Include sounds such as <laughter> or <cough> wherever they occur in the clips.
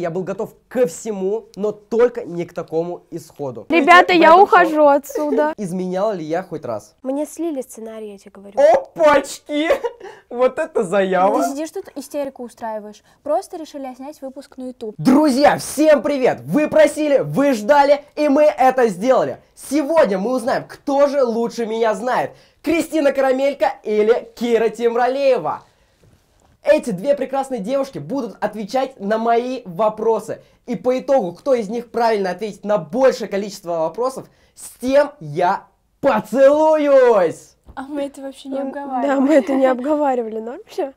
я был готов ко всему, но только не к такому исходу. Ребята, я ухожу отсюда. <laughs> Изменял ли я хоть раз? Мне слили сценарий, я тебе говорю. Опачки! <laughs> Вот это заява. Ты сидишь тут, истерику устраиваешь. Просто решили снять выпуск на YouTube. Друзья, всем привет! Вы просили, вы ждали, и мы это сделали. Сегодня мы узнаем, кто же лучше меня знает. Кристина Карамелька или Кира Тимралеева. Эти две прекрасные девушки будут отвечать на мои вопросы. И по итогу, кто из них правильно ответит на большее количество вопросов, с тем я поцелуюсь! А мы это вообще не обговаривали. Да, мы это не обговаривали, но вообще.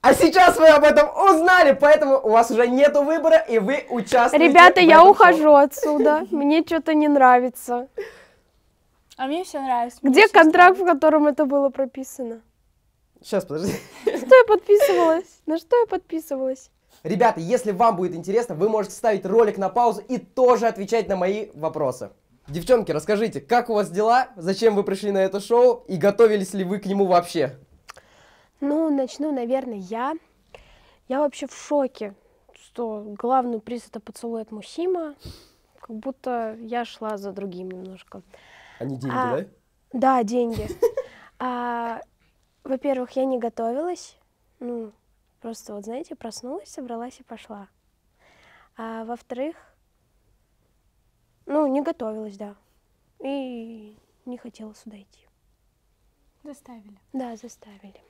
А сейчас вы об этом узнали, поэтому у вас уже нету выбора, и вы участвуете. Ребята, я шоу. ухожу отсюда. Мне что-то не нравится. А мне все нравится. Где контракт, в котором это было прописано? Сейчас, подожди что я подписывалась? На что я подписывалась? Ребята, если вам будет интересно, вы можете ставить ролик на паузу и тоже отвечать на мои вопросы. Девчонки, расскажите, как у вас дела, зачем вы пришли на это шоу и готовились ли вы к нему вообще? Ну, начну, наверное, я. Я вообще в шоке, что главный приз это поцелуй от Мусима. Как будто я шла за другим немножко. Они деньги, а, да? Да, деньги. <laughs> А, во-первых, я не готовилась. Ну, просто вот, знаете, проснулась, собралась и пошла. А во-вторых, ну, не готовилась, да. И не хотела сюда идти. Заставили. Да, заставили.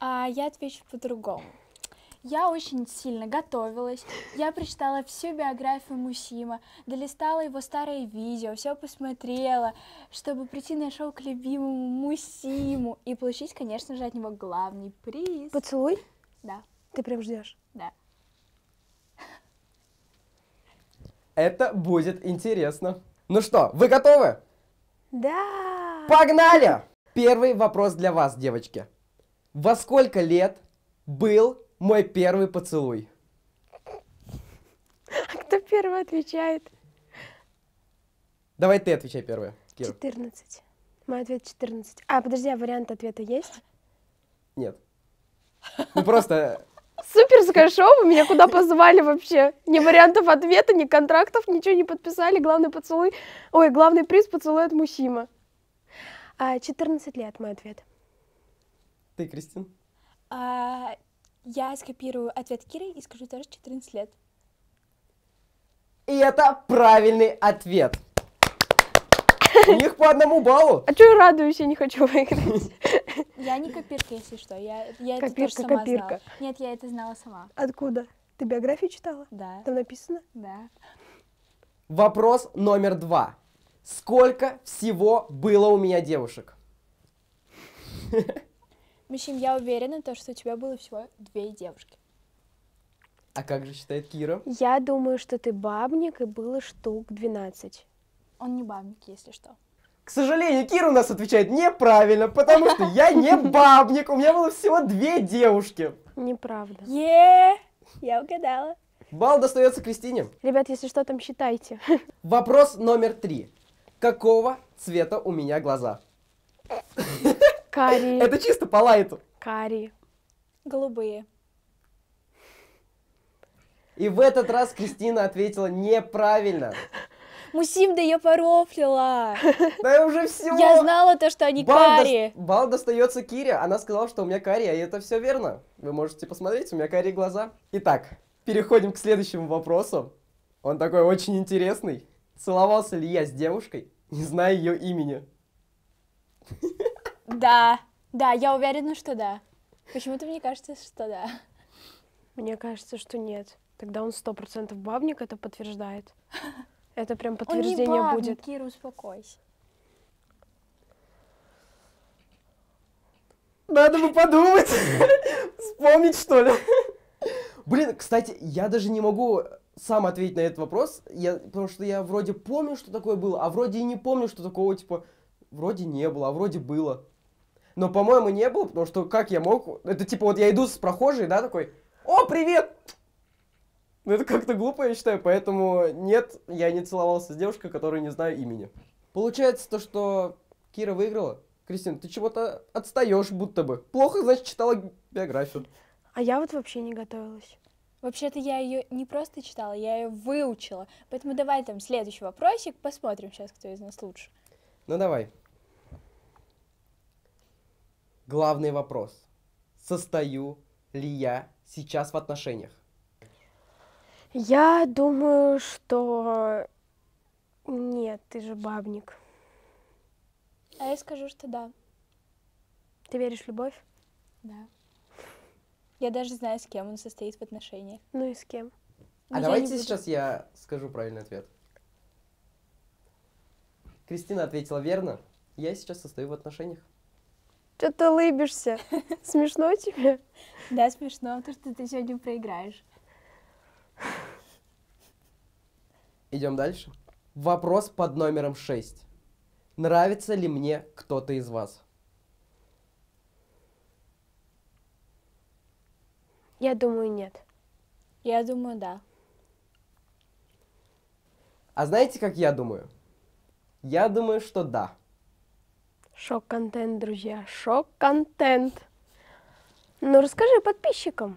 А я отвечу по-другому. Я очень сильно готовилась. Я прочитала всю биографию Мусима, долистала его старые видео, все посмотрела, чтобы прийти на шоу к любимому Мусиму и получить, конечно же, от него главный приз. Поцелуй? Да. Ты прям ждешь? Да. Это будет интересно. Ну что, вы готовы? Да. Погнали! Первый вопрос для вас, девочки. Во сколько лет был мой первый поцелуй. А кто первый отвечает? Давай ты отвечай первая, Кира. 14. Мой ответ 14. А, подожди, а вариант ответа есть? Нет. Ну просто... Суперская шоу, меня куда позвали вообще? Ни вариантов ответа, ни контрактов, ничего не подписали. Главный поцелуй... Ой, главный приз поцелуй от Мусима. А, 14 лет мой ответ. Ты, Кристин? А, я скопирую ответ Киры и скажу тоже 14 лет. И это правильный ответ. У них по одному баллу. А что я радуюсь, я не хочу выиграть. Я не копирка, если что. Я, я копирка, это тоже сама копирка. знала. Нет, я это знала сама. Откуда? Ты биографию читала? Да. Там написано? Да. Вопрос номер два. Сколько всего было у меня девушек? <laughs> Максим, я уверена, то, что у тебя было всего две девушки. А как же считает Кира? Я думаю, что ты бабник, и было штук 12. Он не бабник, если что. К сожалению, Кира у нас отвечает неправильно, потому что я не <laughs> бабник, у меня было всего две девушки. Неправда. е я угадала. Бал достается Кристине. Ребят, если что, там считайте. <laughs> Вопрос номер три. Какого цвета у меня глаза? Карие. <laughs> Это чисто по лайту. Карие. Голубые. И в этот раз Кристина ответила неправильно. <laughs> Мусим, да я порофлила. Да я уже все. Я знала то, что они бал карие. До... Бал достается Кире. Она сказала, что у меня карие, и это все верно. Вы можете посмотреть, у меня карие глаза. Итак, переходим к следующему вопросу. Он такой очень интересный. Целовался ли я с девушкой, не зная ее имени? <laughs> Да, да, я уверена, что да. Почему-то мне кажется, что да. Мне кажется, что нет. Тогда он сто процентов бабник, это подтверждает. <laughs> Это прям подтверждение он не бабник, будет. Кира, успокойся. Надо бы подумать, <laughs> вспомнить что ли. Блин, кстати, я даже не могу сам ответить на этот вопрос, я, потому что я вроде помню, что такое было, а вроде и не помню, что такого, типа, вроде не было, а вроде было. Но, по-моему, не было, потому что как я мог... Это типа вот я иду с прохожей, да, такой, о, привет! Ну это как-то глупо, я считаю, поэтому нет, я не целовался с девушкой, которой не знаю имени. Получается то, что Кира выиграла. Кристина, ты чего-то отстаешь будто бы. Плохо, значит, читала биографию. А я вот вообще не готовилась. Вообще-то я ее не просто читала, я ее выучила. Поэтому давай там следующий вопросик, посмотрим сейчас, кто из нас лучше. Ну давай главный вопрос. Состою ли я сейчас в отношениях? Я думаю, что нет, ты же бабник. А я скажу, что да. Ты веришь в любовь? Да. Я даже знаю, с кем он состоит в отношениях. Ну и с кем. Но а давайте буду... сейчас я скажу правильный ответ. Кристина ответила верно. Я сейчас состою в отношениях. Что ты улыбишься? <laughs> Смешно тебе? Да, смешно, то, что ты сегодня проиграешь. Идем дальше. Вопрос под номером 6. Нравится ли мне кто-то из вас? Я думаю, нет. Я думаю, да. А знаете, как я думаю? Я думаю, что да. Шок-контент, друзья, шок-контент. Ну, расскажи подписчикам,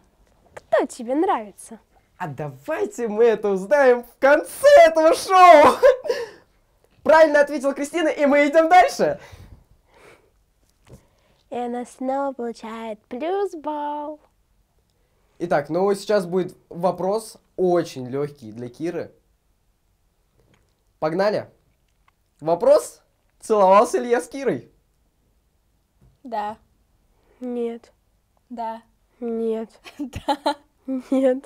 кто тебе нравится? А давайте мы это узнаем в конце этого шоу! Правильно ответила Кристина, и мы идем дальше! И она снова получает плюс балл. Итак, ну сейчас будет вопрос очень легкий для Киры. Погнали! Вопрос, целовался ли я с Кирой? Да. Нет. Да. Нет. <laughs> Да. Нет.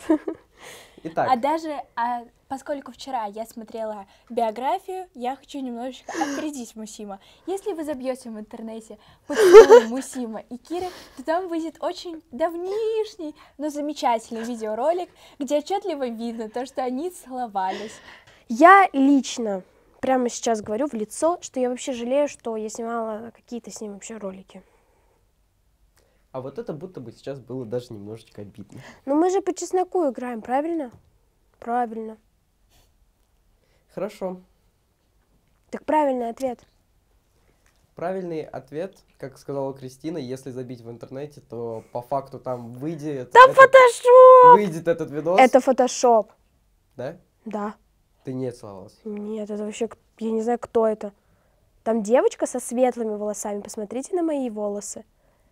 Итак. А даже, а поскольку вчера я смотрела биографию, я хочу немножечко опередить Мусима. Если вы забьете в интернете поцелуй <laughs> Мусима и Киры, то там выйдет очень давнишний, но замечательный видеоролик, где отчетливо видно то, что они целовались. Я лично прямо сейчас говорю в лицо, что я вообще жалею, что я снимала какие-то с ним вообще ролики. А вот это будто бы сейчас было даже немножечко обидно. Ну мы же по чесноку играем, правильно? Правильно. Хорошо. Так правильный ответ. Правильный ответ, как сказала Кристина, если забить в интернете, то по факту там выйдет... Там этот, фотошоп! Выйдет этот видос. Это фотошоп. Да? Да. Ты не целовалась? Нет, это вообще, я не знаю, кто это. Там девочка со светлыми волосами, посмотрите на мои волосы.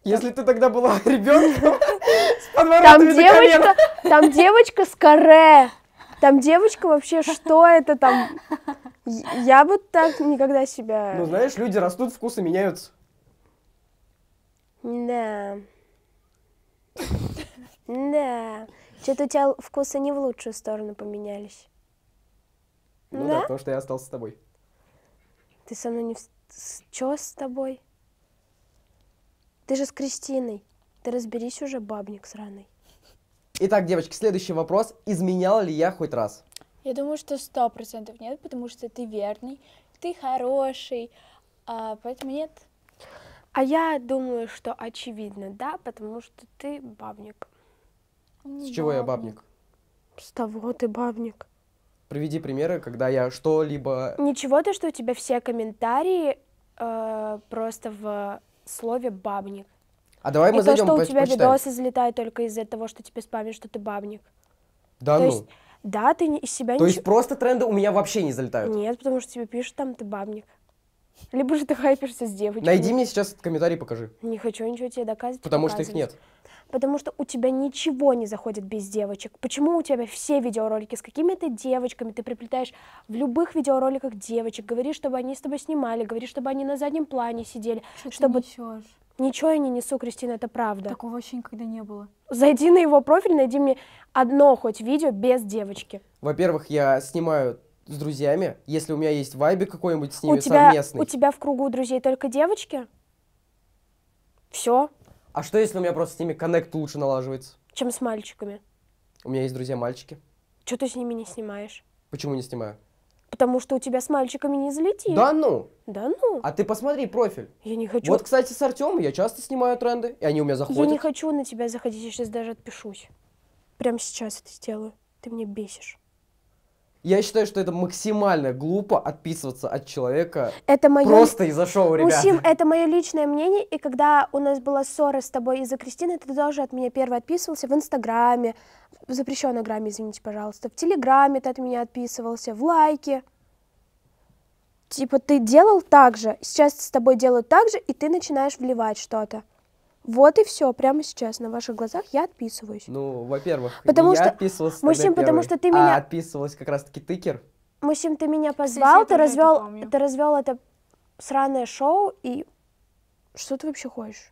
Если ты тогда была <laughs> ребенком <laughs> с там девочка, там девочка с каре. Там девочка вообще, что это там? Я бы так никогда себя... Ну, знаешь, люди растут, вкусы меняются. Да. Да. Что-то у тебя вкусы не в лучшую сторону поменялись. Ну да, да то, что я остался с тобой. Ты со мной не... В... Чё с тобой? Ты же с Кристиной. Ты разберись уже, бабник сраный. Итак, девочки, следующий вопрос. изменял ли я хоть раз? Я думаю, что сто процентов нет, потому что ты верный, ты хороший, а поэтому нет. А я думаю, что очевидно, да, потому что ты бабник. С чего бабник. я бабник? С того ты бабник. Приведи примеры, когда я что-либо... Ничего то, что у тебя все комментарии э, просто в слове «бабник». А давай мы и зайдем, то, что у тебя почитаем. видосы залетают только из-за того, что тебе спамят, что ты бабник. Да то ну? Есть, да, ты из себя... То ничего... есть просто тренды у меня вообще не залетают? Нет, потому что тебе пишут там «ты бабник». Либо же ты хайпишься с девочкой. Найди мне сейчас комментарий, покажи. Не хочу ничего тебе доказывать. Потому показывать. что их нет потому что у тебя ничего не заходит без девочек. Почему у тебя все видеоролики с какими-то девочками, ты приплетаешь в любых видеороликах девочек, говоришь, чтобы они с тобой снимали, говоришь, чтобы они на заднем плане сидели, Что чтобы... Ты Ничего я не несу, Кристина, это правда. Такого вообще никогда не было. Зайди на его профиль, найди мне одно хоть видео без девочки. Во-первых, я снимаю с друзьями, если у меня есть вайби какой-нибудь с ними у тебя, совместный. У тебя в кругу друзей только девочки? Все, а что, если у меня просто с ними коннект лучше налаживается? Чем с мальчиками. У меня есть друзья-мальчики. Че ты с ними не снимаешь? Почему не снимаю? Потому что у тебя с мальчиками не залетели. Да ну? Да ну. А ты посмотри профиль. Я не хочу. Вот, кстати, с Артемом я часто снимаю тренды, и они у меня заходят. Я не хочу на тебя заходить, я сейчас даже отпишусь. Прямо сейчас это сделаю. Ты меня бесишь. Я считаю, что это максимально глупо отписываться от человека это мое... просто из-за шоу, ребят. Мусим, это мое личное мнение, и когда у нас была ссора с тобой из-за Кристины, ты тоже от меня первый отписывался в Инстаграме, в запрещенной грамме, извините, пожалуйста, в Телеграме ты от меня отписывался, в Лайки. Типа ты делал так же, сейчас с тобой делают так же, и ты начинаешь вливать что-то. Вот и все, прямо сейчас на ваших глазах я отписываюсь. Ну, во-первых, потому я что... отписывался Мужчин, потому что ты меня... А отписывалась как раз-таки тыкер. Мужчин, ты меня позвал, Кстати, ты развел, ты развел это сраное шоу, и что ты вообще хочешь?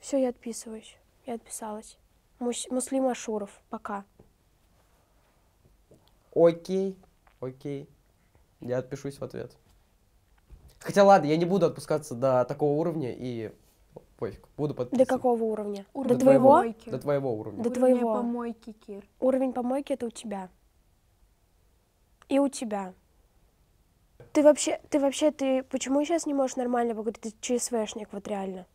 Все, я отписываюсь. Я отписалась. Мус... Муслим Ашуров, пока. Окей, окей. Я отпишусь в ответ. Хотя ладно, я не буду отпускаться до такого уровня и пофиг. Буду подписывать. До какого уровня? Уровень. До, до твоего? Помойки. До твоего уровня. До твоего. помойки, Кир. Уровень помойки это у тебя. И у тебя. Ты вообще, ты вообще, ты почему сейчас не можешь нормально поговорить? Ты ЧСВшник, вот реально.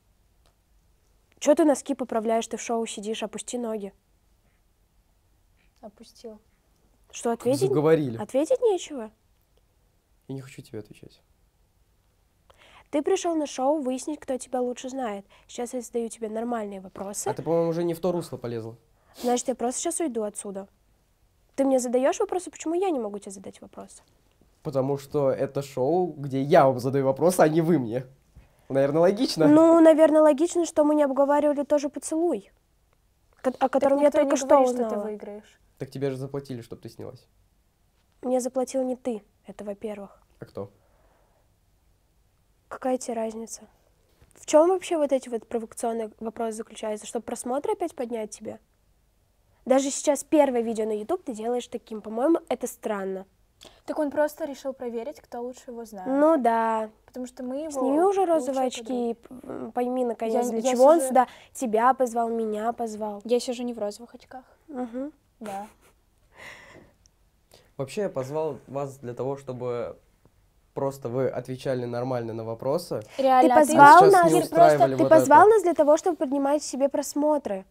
Чё ты носки поправляешь, ты в шоу сидишь, опусти ноги. Опустил. Что, ответить? Заговорили. Ответить нечего? Я не хочу тебе отвечать. Ты пришел на шоу выяснить, кто тебя лучше знает. Сейчас я задаю тебе нормальные вопросы. А ты, по-моему, уже не в то русло полезла. Значит, я просто сейчас уйду отсюда. Ты мне задаешь вопросы, почему я не могу тебе задать вопросы? Потому что это шоу, где я вам задаю вопросы, а не вы мне. Наверное, логично. Ну, наверное, логично, что мы не обговаривали тоже поцелуй, о котором так я только не что говорит, узнала. Что ты выиграешь. Так тебе же заплатили, чтобы ты снялась. Мне заплатил не ты, это во-первых. А кто? Какая тебе разница? В чем вообще вот эти вот провокационные вопросы заключаются? Чтобы просмотры опять поднять тебе? Даже сейчас первое видео на YouTube ты делаешь таким. По-моему, это странно. Так он просто решил проверить, кто лучше его знает. Ну да. Потому что мы его... Сними уже розовые очки и пойми, наконец, я, для я чего сижу... он сюда тебя позвал, меня позвал. Я сижу не в розовых очках. Угу. Да. Вообще, я позвал вас для того, чтобы просто вы отвечали нормально на вопросы. Реально, ты а позвал а нас, просто, ты вот позвал это. нас для того, чтобы поднимать себе просмотры.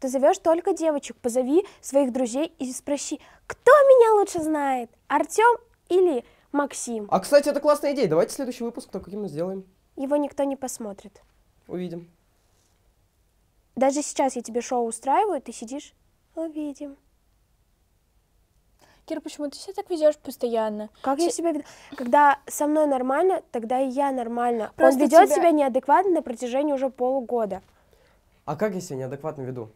Ты зовешь только девочек, позови своих друзей и спроси, кто меня лучше знает, Артем или Максим. А, кстати, это классная идея. Давайте следующий выпуск то каким мы сделаем. Его никто не посмотрит. Увидим. Даже сейчас я тебе шоу устраиваю, ты сидишь, увидим. Кир, почему ты себя так ведешь постоянно? Как С... я себя веду? Когда со мной нормально, тогда и я нормально. Просто Он ведет тебя... себя неадекватно на протяжении уже полугода. А как я себя неадекватно веду?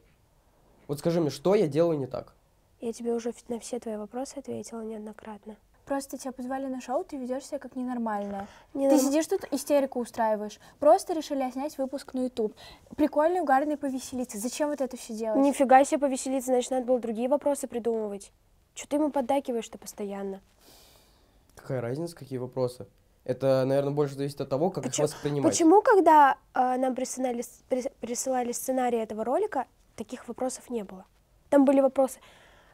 Вот скажи мне, что я делаю не так? Я тебе уже на все твои вопросы ответила неоднократно. Просто тебя позвали на шоу, ты ведешь себя как ненормальная. Не ты норм... сидишь тут, истерику устраиваешь. Просто решили снять выпуск на YouTube. Прикольный, угарно повеселиться. Зачем вот это все делать? Нифига себе повеселиться, значит, надо было другие вопросы придумывать. Что ты ему поддакиваешь-то постоянно? Какая разница, какие вопросы? Это, наверное, больше зависит от того, как почему, их воспринимать. Почему, когда э, нам присылали, при, присылали сценарий этого ролика, таких вопросов не было? Там были вопросы,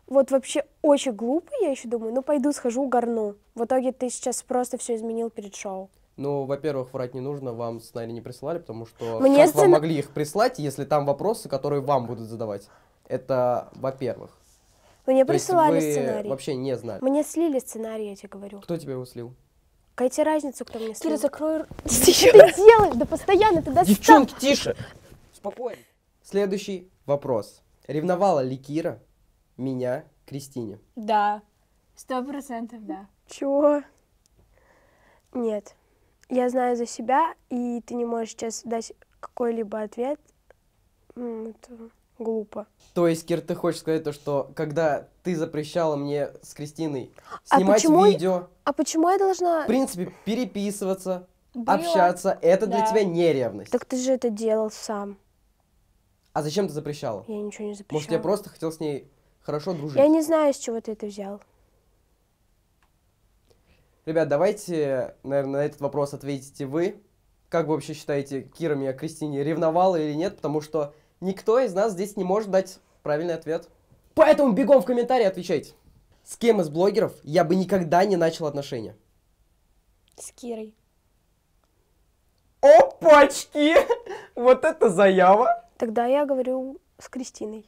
вот вообще очень глупо, я еще думаю, ну пойду схожу горну. В итоге ты сейчас просто все изменил перед шоу. Ну, во-первых, врать не нужно, вам сценарий не присылали, потому что Мне как сцен... вам могли их прислать, если там вопросы, которые вам будут задавать? Это во-первых. Мне То присылали вы сценарий. вообще не знаю. Мне слили сценарий, я тебе говорю. Кто тебе его слил? Какая тебе разница, кто мне слил? Кира, закрой... <laughs> Что ты делаешь? Да постоянно ты достал. Девчонки, тише! Спокойно. Следующий вопрос. Ревновала ли Кира меня Кристине? Да. Сто процентов да. Чего? Нет. Я знаю за себя, и ты не можешь сейчас дать какой-либо ответ глупо. То есть, Кир, ты хочешь сказать то, что когда ты запрещала мне с Кристиной а снимать а почему... видео... А почему я должна... В принципе, переписываться, Было. общаться, это да. для тебя не ревность. Так ты же это делал сам. А зачем ты запрещала? Я ничего не запрещала. Может, я просто хотел с ней хорошо дружить? Я не знаю, с чего ты это взял. Ребят, давайте, наверное, на этот вопрос ответите вы. Как вы вообще считаете, Кира меня Кристине ревновала или нет? Потому что Никто из нас здесь не может дать правильный ответ. Поэтому бегом в комментарии отвечайте. С кем из блогеров я бы никогда не начал отношения? С Кирой. Опачки! <laughs> Вот это заява! Тогда я говорю с Кристиной.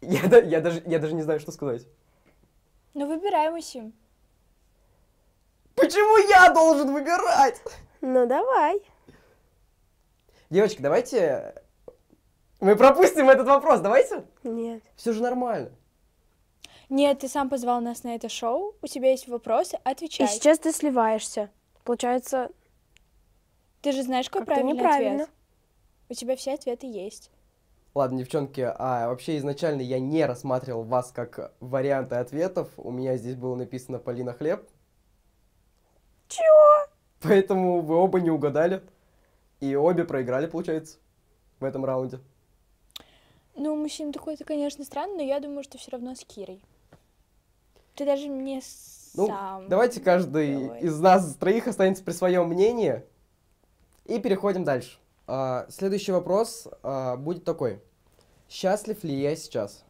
Я, я, даже, я даже не знаю, что сказать. Ну, выбираем мужчин. Почему я должен выбирать? Ну, давай. Девочки, давайте... Э, мы пропустим этот вопрос, давайте? Нет. Все же нормально. Нет, ты сам позвал нас на это шоу, у тебя есть вопросы, отвечай. И сейчас ты сливаешься. Получается... Ты же знаешь, какой как правильный неправильно. ответ. У тебя все ответы есть. Ладно, девчонки, а вообще изначально я не рассматривал вас как варианты ответов. У меня здесь было написано Полина Хлеб. Чего? Поэтому вы оба не угадали. И обе проиграли, получается, в этом раунде. Ну, мужчина такой, это, конечно, странно, но я думаю, что все равно с Кирой. Ты даже мне ну, сам... давайте каждый давай. из нас троих останется при своем мнении. И переходим дальше. А, следующий вопрос а, будет такой. Счастлив ли я сейчас?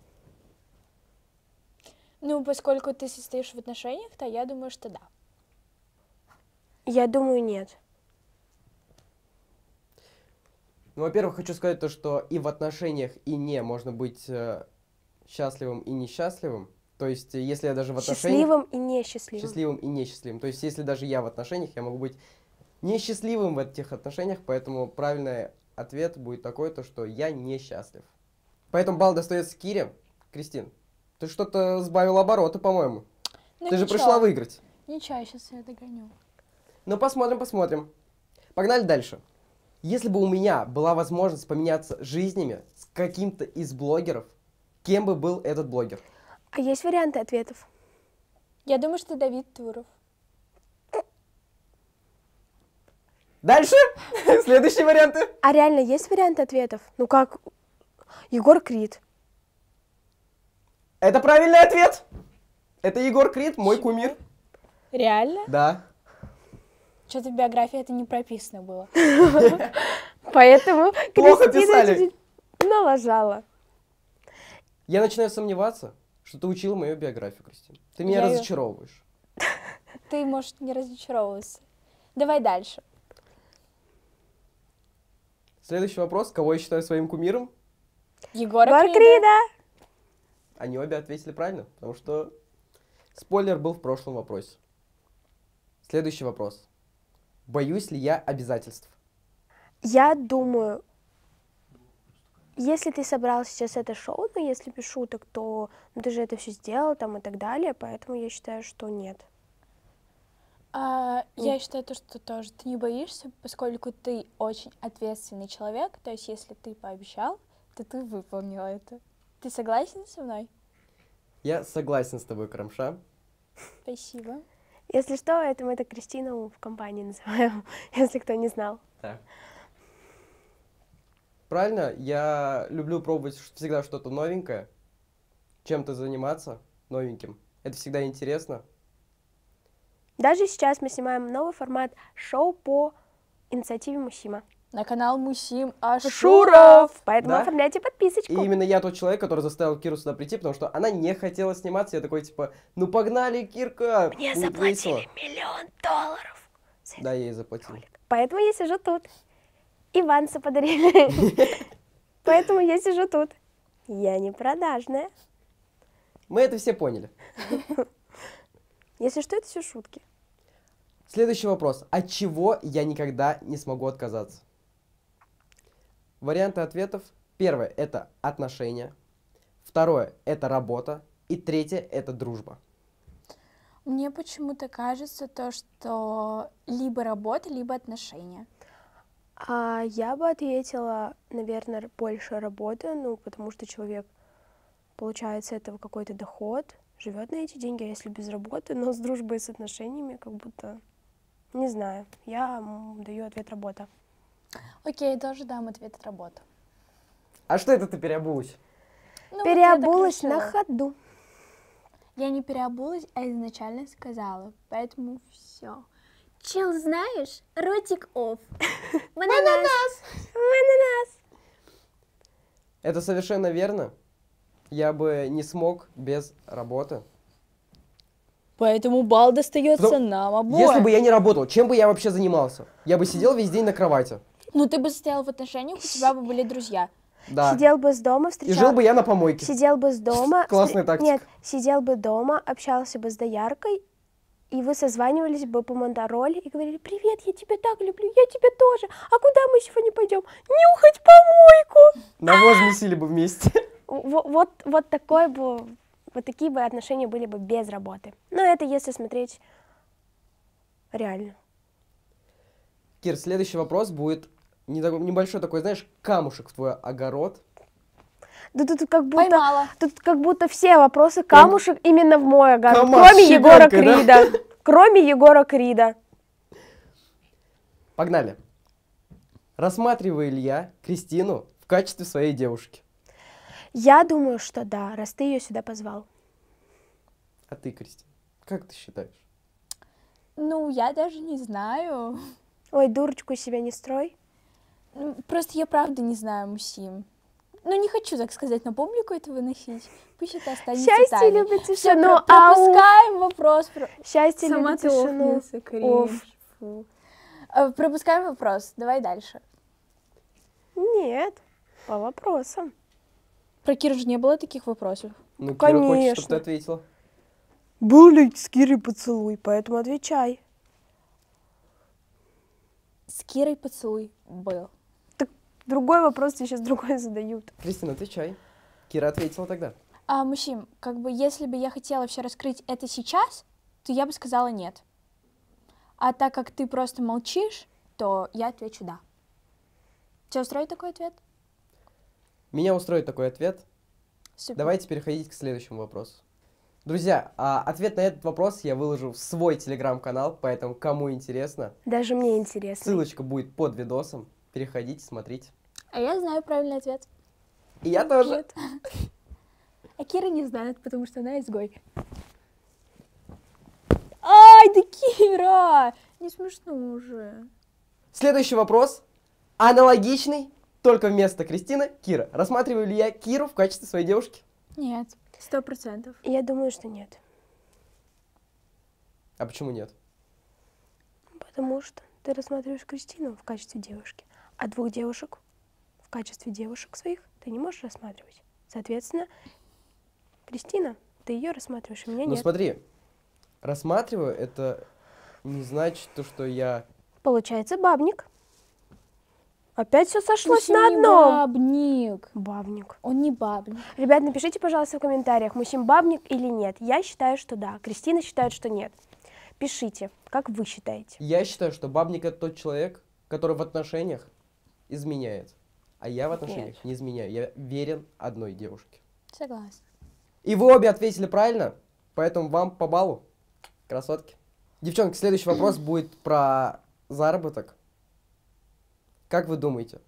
Ну, поскольку ты состоишь в отношениях, то я думаю, что да. Я думаю, нет. Ну, во-первых, хочу сказать то, что и в отношениях, и не можно быть э, счастливым и несчастливым. То есть, э, если я даже в отношениях... Счастливым и несчастливым. Счастливым и несчастливым. То есть, если даже я в отношениях, я могу быть несчастливым в этих отношениях, поэтому правильный ответ будет такой, то что я несчастлив. Поэтому балл достается Кире. Кристин, ты что-то сбавил обороты, по-моему. Ну, ты ничего. же пришла выиграть. Ничего, сейчас я догоню. Ну, посмотрим, посмотрим. Погнали дальше. Если бы у меня была возможность поменяться жизнями с каким-то из блогеров, кем бы был этот блогер? А есть варианты ответов? Я думаю, что Давид Туров. Дальше? <laughs> Следующие варианты. А реально есть варианты ответов? Ну как? Егор Крид. Это правильный ответ. Это Егор Крид, мой Чего? кумир. Реально? Да. Что-то в биографии это не прописано было. <laughs> Поэтому Кристина писали. налажала. Я начинаю сомневаться, что ты учила мою биографию, Кристина. Ты меня разочаровываешь. <laughs> Ты, может, не разочаровываться. Давай дальше. Следующий вопрос. Кого я считаю своим кумиром? Егора Гор Крида. Они обе ответили правильно, потому что спойлер был в прошлом вопросе. Следующий вопрос. Боюсь ли я обязательств? Я думаю, если ты собрал сейчас это шоу, но ну, если без шуток, то ну, ты же это все сделал там и так далее, поэтому я считаю, что нет. А, ну. Я считаю, то, что тоже ты не боишься, поскольку ты очень ответственный человек, то есть если ты пообещал, то ты выполнил это. Ты согласен со мной? Я согласен с тобой, Крамша. Спасибо. Если что, это мы так Кристину в компании называем, <laughs> если кто не знал. Так. Правильно, я люблю пробовать всегда что-то новенькое, чем-то заниматься новеньким. Это всегда интересно. Даже сейчас мы снимаем новый формат шоу по инициативе Мусима на канал Мусим Ашуров. Поэтому да? оформляйте подписочку. И именно я тот человек, который заставил Киру сюда прийти, потому что она не хотела сниматься. Я такой, типа, ну погнали, Кирка. Мне Будет заплатили весело. миллион долларов. За да, я ей заплатил. Поэтому я сижу тут. Иванцы подарили. <laughs> Поэтому я сижу тут. Я не продажная. Мы это все поняли. <laughs> Если что, это все шутки. Следующий вопрос. От чего я никогда не смогу отказаться? Варианты ответов. Первое – это отношения. Второе – это работа. И третье – это дружба. Мне почему-то кажется то, что либо работа, либо отношения. А я бы ответила, наверное, больше работа, ну, потому что человек получается этого какой-то доход, живет на эти деньги, а если без работы, но с дружбой и с отношениями, как будто, не знаю, я даю ответ работа. Окей, тоже дам ответ от работы. А что это ты переобулась? Ну, переобулась вот на ходу. Я не переобулась, а изначально сказала, поэтому все. Чел, знаешь, ротик оф. Мананас. <laughs> Мананас. Это совершенно верно. Я бы не смог без работы. Поэтому бал достается Потому... нам обоим. Если бы я не работал, чем бы я вообще занимался? Я бы сидел весь день на кровати. Ну, ты бы состоял в отношениях, у тебя бы были друзья. Да. Сидел бы с дома, встречал... И жил бы я на помойке. Сидел бы с дома... <laughs> Классная тактика. Нет, сидел бы дома, общался бы с дояркой, и вы созванивались бы по мандороле и говорили, привет, я тебя так люблю, я тебя тоже, а куда мы сегодня пойдем? Нюхать помойку! Навоз месили бы вместе. <laughs> вот, вот такой бы, вот такие бы отношения были бы без работы. Но это если смотреть реально. Кир, следующий вопрос будет не такой, небольшой такой, знаешь, камушек в твой огород. Да тут как будто, тут как будто все вопросы камушек Кам... именно в мой огород, Камаш кроме Егора Крида. Да? Кроме Егора Крида. Погнали. Рассматриваю я Кристину в качестве своей девушки. Я думаю, что да, раз ты ее сюда позвал. А ты, Кристина, как ты считаешь? Ну, я даже не знаю. Ой, дурочку себя не строй. Ну, просто я правда не знаю мужчин. Ну, не хочу, так сказать, на публику это выносить. Пусть это останется Счастье тайной. любит тишину. Все, про- пропускаем ау. вопрос. Про... Счастье Сама любит тишину. Оф. А, пропускаем вопрос. Давай дальше. Нет, по вопросам. Про Киру же не было таких вопросов. Ну, Кира хочет, чтобы ты ответила. Был ли с Кирой поцелуй, поэтому отвечай. С Кирой поцелуй был. Другой вопрос тебе сейчас другой <laughs> задают. Кристина, отвечай. Кира ответила тогда. А, мужчин, как бы, если бы я хотела вообще раскрыть это сейчас, то я бы сказала нет. А так как ты просто молчишь, то я отвечу да. Тебя устроит такой ответ? Меня устроит такой ответ. Супер. Давайте переходить к следующему вопросу. Друзья, а ответ на этот вопрос я выложу в свой телеграм-канал, поэтому кому интересно... Даже мне интересно. Ссылочка будет под видосом. Переходите, смотрите. А я знаю правильный ответ. И я тоже. Нет. А Кира не знает, потому что она изгой. Ай, да Кира! Не смешно уже. Следующий вопрос. Аналогичный, только вместо Кристины Кира. Рассматриваю ли я Киру в качестве своей девушки? Нет, сто процентов. Я думаю, что нет. А почему нет? Потому что ты рассматриваешь Кристину в качестве девушки, а двух девушек качестве девушек своих ты не можешь рассматривать. Соответственно, Кристина, ты ее рассматриваешь, а меня ну, нет. Ну смотри, рассматриваю, это не значит то, что я... Получается бабник. Опять все сошлось Мужчина на одном. Не бабник. Бабник. Он не бабник. Ребят, напишите, пожалуйста, в комментариях, мужчин бабник или нет. Я считаю, что да. Кристина считает, что нет. Пишите, как вы считаете. Я считаю, что бабник это тот человек, который в отношениях изменяет. А я в отношениях не изменяю. Я верен одной девушке. Согласна. И вы обе ответили правильно, поэтому вам по баллу. Красотки. Девчонки, следующий вопрос <clears throat> будет про заработок. Как вы думаете,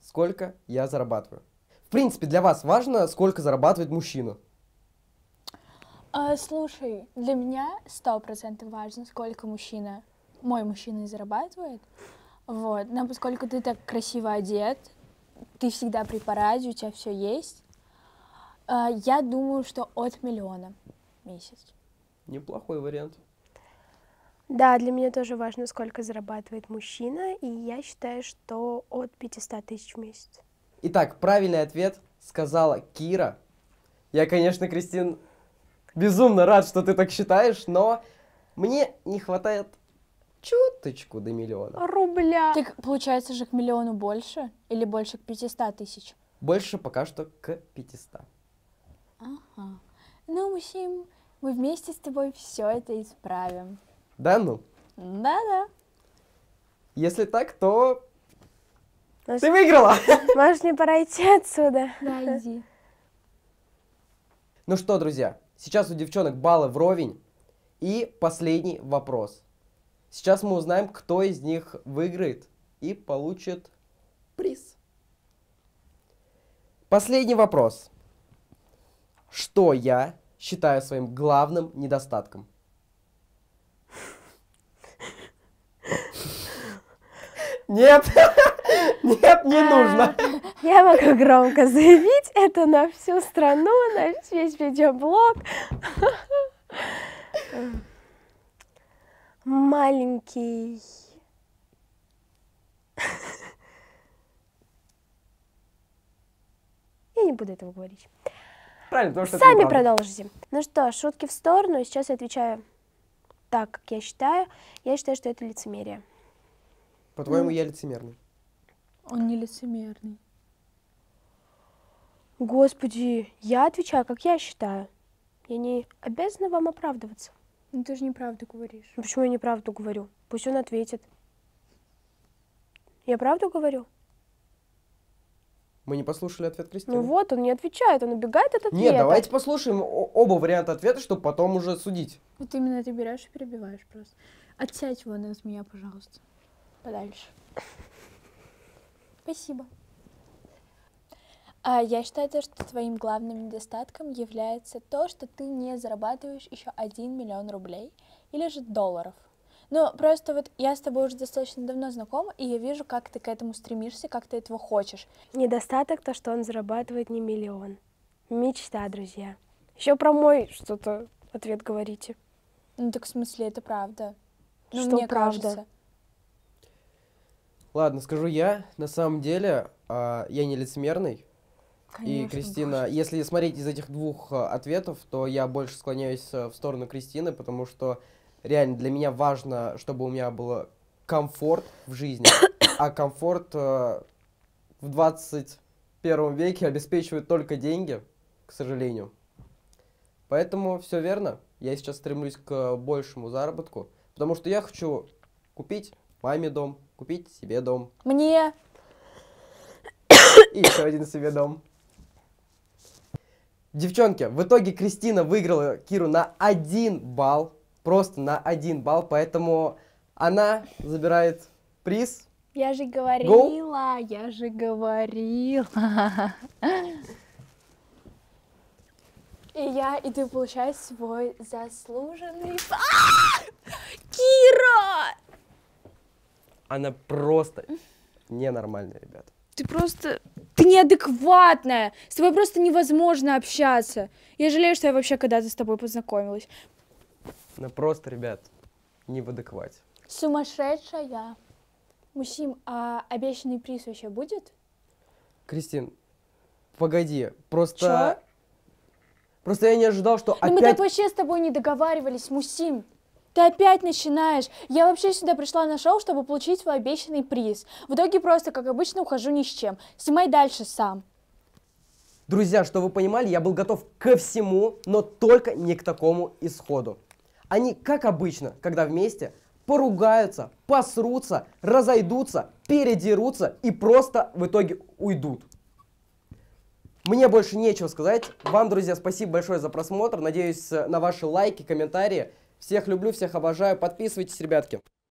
сколько я зарабатываю? В принципе, для вас важно, сколько зарабатывает мужчина? А, слушай, для меня сто процентов важно, сколько мужчина, мой мужчина зарабатывает. Вот, но поскольку ты так красиво одет, ты всегда при параде, у тебя все есть. А, я думаю, что от миллиона в месяц. Неплохой вариант. Да, для меня тоже важно, сколько зарабатывает мужчина, и я считаю, что от 500 тысяч в месяц. Итак, правильный ответ сказала Кира. Я, конечно, Кристин, безумно рад, что ты так считаешь, но мне не хватает чуточку до миллиона. Рубля. Так получается же к миллиону больше или больше к 500 тысяч? Больше пока что к 500. Ага. Ну, Мусим, мы вместе с тобой все это исправим. Да ну? Да-да. Если так, то Может, ты выиграла. <laughs> Можешь мне пора идти отсюда? Да, иди. Ну что, друзья, сейчас у девчонок баллы вровень. И последний вопрос. Сейчас мы узнаем, кто из них выиграет и получит приз. Последний вопрос. Что я считаю своим главным недостатком? Нет, <laughs> нет, не а, нужно. Я могу громко заявить это на всю страну, на весь видеоблог. <laughs> маленький. Я не буду этого говорить. Правильно, потому что Сами продолжите. Ну что, шутки в сторону. Сейчас я отвечаю так, как я считаю. Я считаю, что это лицемерие. По-твоему, ну. я лицемерный? Он не лицемерный. Господи, я отвечаю, как я считаю. Я не обязана вам оправдываться. Ну ты же неправду говоришь. Ну, почему я неправду говорю? Пусть он ответит. Я правду говорю? Мы не послушали ответ Кристины. Ну вот, он не отвечает, он убегает от ответа. Нет, давайте послушаем оба варианта ответа, чтобы потом уже судить. Вот именно ты берешь и перебиваешь просто. Отсядь вон от меня, пожалуйста. Подальше. Спасибо. А, я считаю, что твоим главным недостатком является то, что ты не зарабатываешь еще 1 миллион рублей или же долларов. Ну, просто вот я с тобой уже достаточно давно знакома, и я вижу, как ты к этому стремишься, как ты этого хочешь. Недостаток то, что он зарабатывает не миллион. Мечта, друзья. Еще про мой что-то ответ говорите. Ну так в смысле, это правда. Ну, что мне правда? Кажется. Ладно, скажу я. На самом деле, а, я не лицемерный. Конечно, и Кристина, может. если смотреть из этих двух э, ответов, то я больше склоняюсь э, в сторону Кристины, потому что реально для меня важно, чтобы у меня был комфорт в жизни, <coughs> а комфорт э, в 21 веке обеспечивает только деньги, к сожалению. Поэтому все верно. Я сейчас стремлюсь к большему заработку, потому что я хочу купить маме дом, купить себе дом. Мне. И еще один себе дом. Девчонки, в итоге Кристина выиграла Киру на один балл. Просто на один балл, поэтому она забирает приз. Я же говорила, Go. я же говорила. И я иду получать свой заслуженный... А! Кира! Она просто ненормальная, ребят. Ты просто ты неадекватная. С тобой просто невозможно общаться. Я жалею, что я вообще когда-то с тобой познакомилась. Ну просто, ребят, не в адеквате. Сумасшедшая. Мусим, а обещанный приз вообще будет? Кристин, погоди, просто... Чё? Просто я не ожидал, что Но ну, опять... мы так вообще с тобой не договаривались, Мусим. Ты опять начинаешь. Я вообще сюда пришла на шоу, чтобы получить свой обещанный приз. В итоге просто, как обычно, ухожу ни с чем. Снимай дальше сам. Друзья, что вы понимали, я был готов ко всему, но только не к такому исходу. Они, как обычно, когда вместе, поругаются, посрутся, разойдутся, передерутся и просто в итоге уйдут. Мне больше нечего сказать. Вам, друзья, спасибо большое за просмотр. Надеюсь э, на ваши лайки, комментарии. Всех люблю, всех обожаю. Подписывайтесь, ребятки.